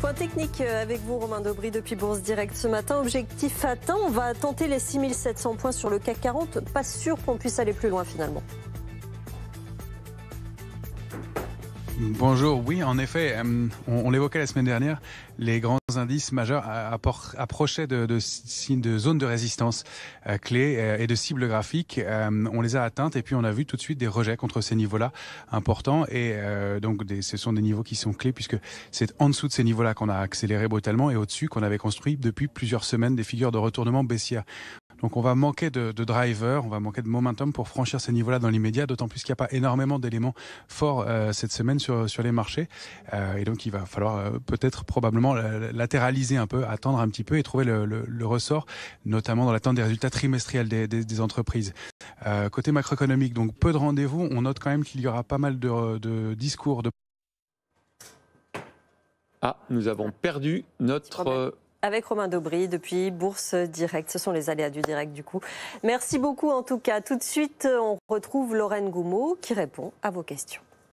Point technique euh, avec vous, Romain Daubry, depuis Bourse Direct ce matin. Objectif atteint, on va tenter les 6700 points sur le CAC 40. Pas sûr qu'on puisse aller plus loin finalement. Bonjour, oui, en effet, euh, on, l'évoquait la semaine dernière, les grands indices majeurs approchaient de, zones de résistance euh, clés euh, et de cibles graphiques. on les a atteintes et puis on a vu tout de suite des rejets contre ces niveaux-là importants. Et donc ce sont des niveaux qui sont clés puisque c'est en dessous de ces niveaux-là qu'on a accéléré brutalement et au-dessus qu'on avait construit depuis plusieurs semaines des figures de retournement baissière. Donc on va manquer de, driver, on va manquer de momentum pour franchir ces niveaux-là dans l'immédiat, d'autant plus qu'il n'y a pas énormément d'éléments forts euh, cette semaine sur, les marchés. Euh, et donc il va falloir euh, peut-être probablement latéraliser un peu, attendre un petit peu et trouver le, ressort, notamment dans l'attente des résultats trimestriels des, entreprises. côté macroéconomique, donc peu de rendez-vous, on note quand même qu'il y aura pas mal de, discours de... Ah, nous avons perdu notre avec Romain Daubry depuis Bourse Direct. Ce sont les aléas du direct du coup. Merci beaucoup en tout cas. Tout de suite, on retrouve Lorraine Goumeau qui répond à vos questions.